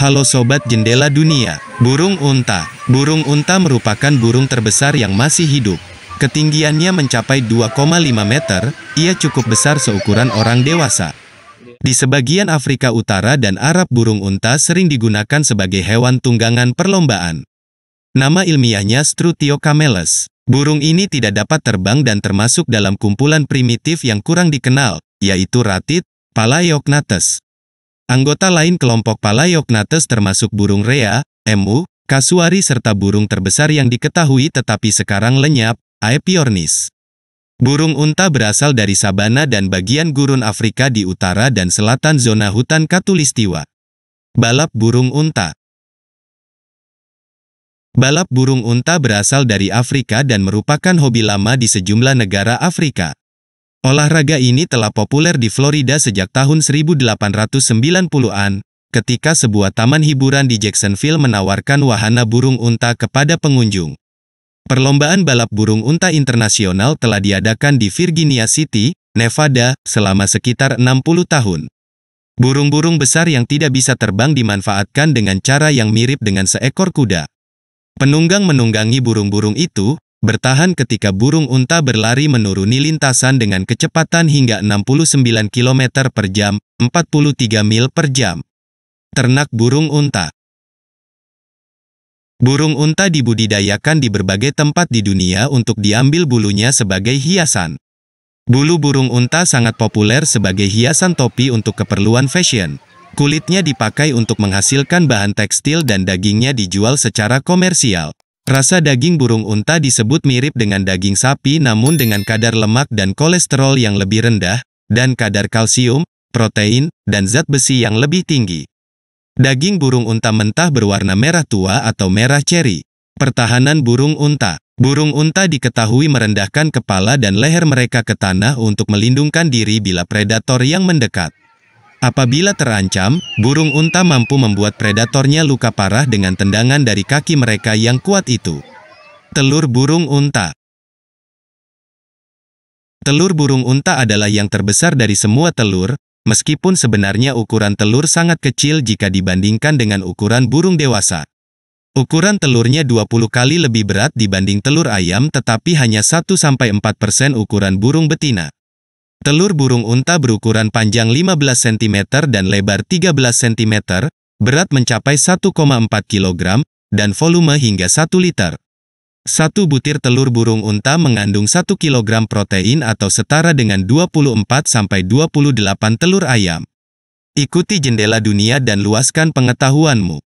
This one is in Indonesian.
Halo Sobat Jendela Dunia, burung unta. Burung unta merupakan burung terbesar yang masih hidup. Ketinggiannya mencapai 2,5 meter, ia cukup besar seukuran orang dewasa. Di sebagian Afrika Utara dan Arab burung unta sering digunakan sebagai hewan tunggangan perlombaan. Nama ilmiahnya camelus. Burung ini tidak dapat terbang dan termasuk dalam kumpulan primitif yang kurang dikenal, yaitu ratit, Palaeognathus. Anggota lain kelompok Palaeognates termasuk burung rea, emu, kasuari serta burung terbesar yang diketahui tetapi sekarang lenyap, Aepiornis. Burung unta berasal dari sabana dan bagian gurun Afrika di utara dan selatan zona hutan katulistiwa. Balap burung unta Balap burung unta berasal dari Afrika dan merupakan hobi lama di sejumlah negara Afrika. Olahraga ini telah populer di Florida sejak tahun 1890-an, ketika sebuah taman hiburan di Jacksonville menawarkan wahana burung unta kepada pengunjung. Perlombaan balap burung unta internasional telah diadakan di Virginia City, Nevada, selama sekitar 60 tahun. Burung-burung besar yang tidak bisa terbang dimanfaatkan dengan cara yang mirip dengan seekor kuda. Penunggang menunggangi burung-burung itu, bertahan ketika burung unta berlari menuruni lintasan dengan kecepatan hingga 69 km per jam, 43 mil per jam. Ternak burung unta Burung unta dibudidayakan di berbagai tempat di dunia untuk diambil bulunya sebagai hiasan. Bulu burung unta sangat populer sebagai hiasan topi untuk keperluan fashion. Kulitnya dipakai untuk menghasilkan bahan tekstil dan dagingnya dijual secara komersial. Rasa daging burung unta disebut mirip dengan daging sapi namun dengan kadar lemak dan kolesterol yang lebih rendah, dan kadar kalsium, protein, dan zat besi yang lebih tinggi. Daging burung unta mentah berwarna merah tua atau merah ceri. Pertahanan burung unta Burung unta diketahui merendahkan kepala dan leher mereka ke tanah untuk melindungkan diri bila predator yang mendekat. Apabila terancam, burung unta mampu membuat predatornya luka parah dengan tendangan dari kaki mereka yang kuat itu. Telur burung unta Telur burung unta adalah yang terbesar dari semua telur, meskipun sebenarnya ukuran telur sangat kecil jika dibandingkan dengan ukuran burung dewasa. Ukuran telurnya 20 kali lebih berat dibanding telur ayam tetapi hanya 1-4% ukuran burung betina. Telur burung unta berukuran panjang 15 cm dan lebar 13 cm, berat mencapai 1,4 kg, dan volume hingga 1 liter. Satu butir telur burung unta mengandung 1 kg protein atau setara dengan 24-28 telur ayam. Ikuti jendela dunia dan luaskan pengetahuanmu.